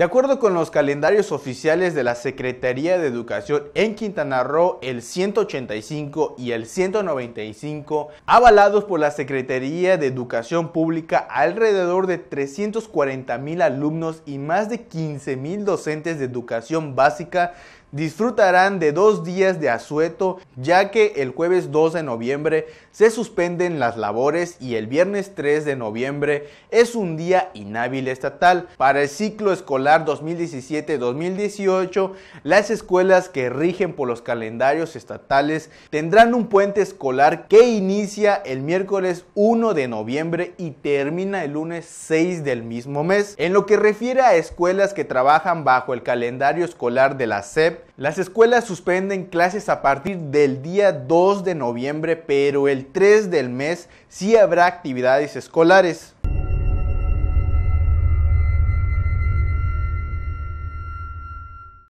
De acuerdo con los calendarios oficiales de la Secretaría de Educación en Quintana Roo, el 185 y el 195, avalados por la Secretaría de Educación Pública, alrededor de 340 mil alumnos y más de 15 mil docentes de educación básica disfrutarán de dos días de asueto ya que el jueves 2 de noviembre se suspenden las labores y el viernes 3 de noviembre es un día inhábil estatal. Para el ciclo escolar 2017-2018, las escuelas que rigen por los calendarios estatales tendrán un puente escolar que inicia el miércoles 1 de noviembre y termina el lunes 6 del mismo mes. En lo que refiere a escuelas que trabajan bajo el calendario escolar de la SEP, las escuelas suspenden clases a partir del día 2 de noviembre, pero el 3 del mes sí habrá actividades escolares.